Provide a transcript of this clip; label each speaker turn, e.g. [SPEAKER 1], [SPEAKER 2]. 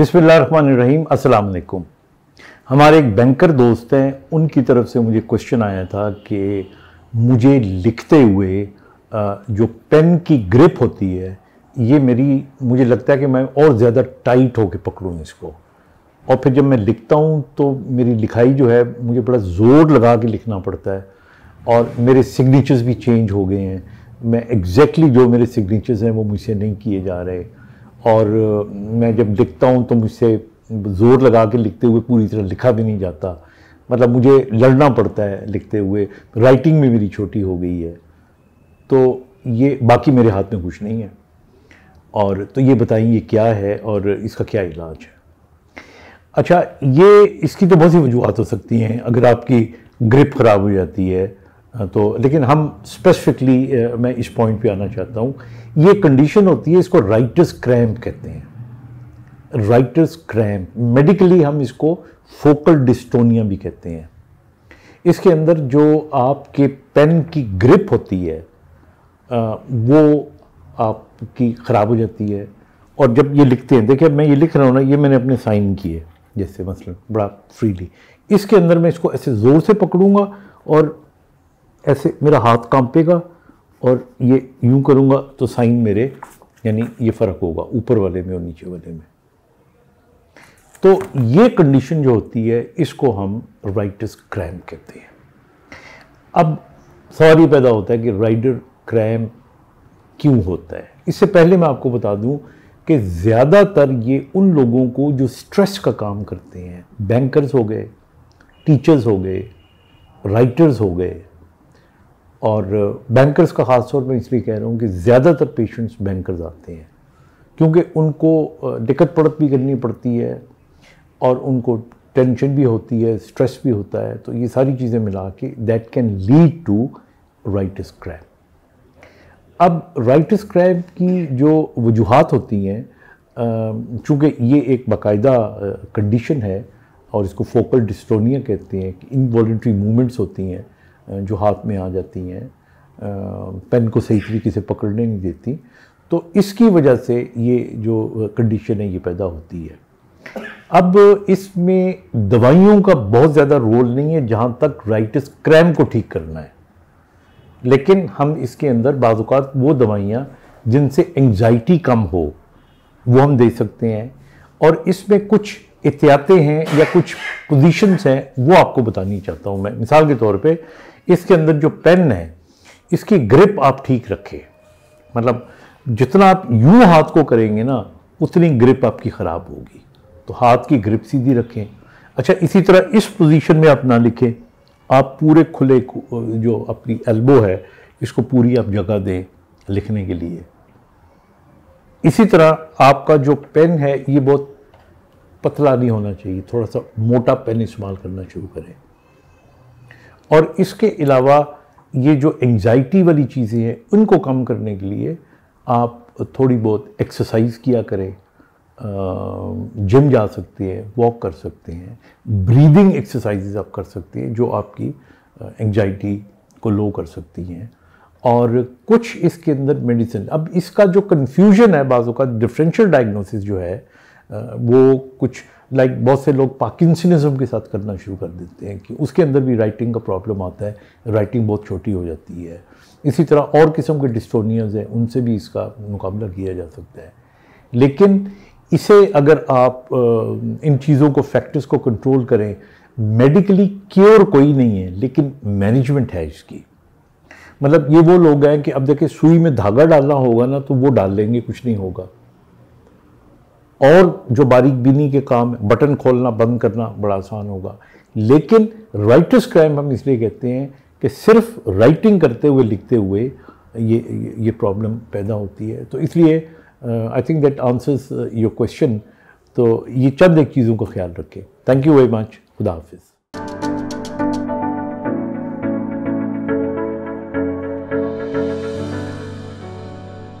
[SPEAKER 1] अस्सलाम वालेकुम हमारे एक बैंकर दोस्त हैं उनकी तरफ से मुझे क्वेश्चन आया था कि मुझे लिखते हुए जो पेन की ग्रिप होती है ये मेरी मुझे लगता है कि मैं और ज़्यादा टाइट होकर पकड़ूँ इसको और फिर जब मैं लिखता हूँ तो मेरी लिखाई जो है मुझे बड़ा ज़ोर लगा के लिखना पड़ता है और मेरे सिग्नेचर्स भी चेंज हो गए हैं मैं एग्जैक्टली exactly जो मेरे सिग्नेचर्स हैं वो मुझसे नहीं किए जा रहे और मैं जब लिखता हूँ तो मुझसे ज़ोर लगा के लिखते हुए पूरी तरह लिखा भी नहीं जाता मतलब मुझे लड़ना पड़ता है लिखते हुए राइटिंग में मेरी छोटी हो गई है तो ये बाकी मेरे हाथ में कुछ नहीं है और तो ये बताइए क्या है और इसका क्या इलाज है अच्छा ये इसकी तो बहुत सी वजूहत हो सकती हैं अगर आपकी ग्रिप ख़राब हो जाती है हाँ, तो लेकिन हम स्पेसिफिकली मैं इस पॉइंट पे आना चाहता हूँ ये कंडीशन होती है इसको राइटर्स क्रैम्प कहते हैं राइटर्स क्रैम्प मेडिकली हम इसको फोकल डिस्टोनिया भी कहते हैं इसके अंदर जो आपके पेन की ग्रिप होती है वो आपकी ख़राब हो जाती है और जब ये लिखते हैं देखिए मैं ये लिख रहा हूँ ना ये मैंने अपने साइन किए जैसे मसलन मतलब बड़ा फ्रीली इसके अंदर मैं इसको ऐसे ज़ोर से पकड़ूंगा और ऐसे मेरा हाथ कांपेगा और ये यूं करूँगा तो साइन मेरे यानी ये फ़र्क होगा ऊपर वाले में और नीचे वाले में तो ये कंडीशन जो होती है इसको हम राइटर्स क्रैम कहते हैं अब सवाल ये पैदा होता है कि राइडर क्रैम क्यों होता है इससे पहले मैं आपको बता दूं कि ज़्यादातर ये उन लोगों को जो स्ट्रेस का काम करते हैं बैंकर्स हो गए टीचर्स हो गए राइटर्स हो गए और बैंकर्स का ख़ास तौर पर इसलिए कह रहा हूँ कि ज़्यादातर पेशेंट्स बैंकर्स आते हैं क्योंकि उनको दिक्कत पड़त भी करनी पड़ती है और उनको टेंशन भी होती है स्ट्रेस भी होता है तो ये सारी चीज़ें मिला के that can lead to right scrap अब राइट क्रैप की जो वजूहत होती हैं चूँकि ये एक बाकायदा कंडीशन है और इसको फोकल डिस्टोनिया कहते हैं कि इनवॉल्ट्री मूवमेंट्स होती हैं जो हाथ में आ जाती हैं पेन को सही तरीके से पकड़ने नहीं देती तो इसकी वजह से ये जो कंडीशन है ये पैदा होती है अब इसमें दवाइयों का बहुत ज़्यादा रोल नहीं है जहाँ तक राइटिस क्रैम को ठीक करना है लेकिन हम इसके अंदर बाज़ात वो दवाइयाँ जिनसे एंजाइटी कम हो वो हम दे सकते हैं और इसमें कुछ एहतियातें हैं या कुछ पोजीशंस हैं वो आपको बतानी चाहता हूँ मैं मिसाल के तौर पे इसके अंदर जो पेन है इसकी ग्रिप आप ठीक रखें मतलब जितना आप यूं हाथ को करेंगे ना उतनी ग्रिप आपकी ख़राब होगी तो हाथ की ग्रिप सीधी रखें अच्छा इसी तरह इस पोजीशन में आप ना लिखें आप पूरे खुले जो अपनी एल्बो है इसको पूरी आप जगह दें लिखने के लिए इसी तरह आपका जो पेन है ये बहुत पतला नहीं होना चाहिए थोड़ा सा मोटा पेन इस्तेमाल करना शुरू करें और इसके अलावा ये जो एंजाइटी वाली चीज़ें हैं उनको कम करने के लिए आप थोड़ी बहुत एक्सरसाइज किया करें जिम जा सकते हैं वॉक कर सकते हैं ब्रीदिंग एक्सरसाइजेज आप कर सकते हैं जो आपकी एंजाइटी को लो कर सकती हैं और कुछ इसके अंदर मेडिसिन अब इसका जो कन्फ्यूजन है बाज़ों का डिफरेंशियल डायग्नोसिस जो है वो कुछ लाइक like बहुत से लोग पाकिसिनिज्म के साथ करना शुरू कर देते हैं कि उसके अंदर भी राइटिंग का प्रॉब्लम आता है राइटिंग बहुत छोटी हो जाती है इसी तरह और किस्म के डिस्टोनियज हैं उनसे भी इसका मुकाबला किया जा सकता है लेकिन इसे अगर आप इन चीज़ों को फैक्टर्स को कंट्रोल करें मेडिकली क्योर कोई नहीं है लेकिन मैनेजमेंट है इसकी मतलब ये वो लोग हैं कि अब देखिए सुई में धागा डालना होगा ना तो वो डाल लेंगे कुछ नहीं होगा और जो बारीक बीनी के काम है बटन खोलना बंद करना बड़ा आसान होगा लेकिन राइटर्स क्राइम हम इसलिए कहते हैं कि सिर्फ राइटिंग करते हुए लिखते हुए ये ये प्रॉब्लम पैदा होती है तो इसलिए I think that answers your question तो ये चंद एक चीज़ों का ख्याल रखें थैंक यू वेरी मच खुदा हाफिज़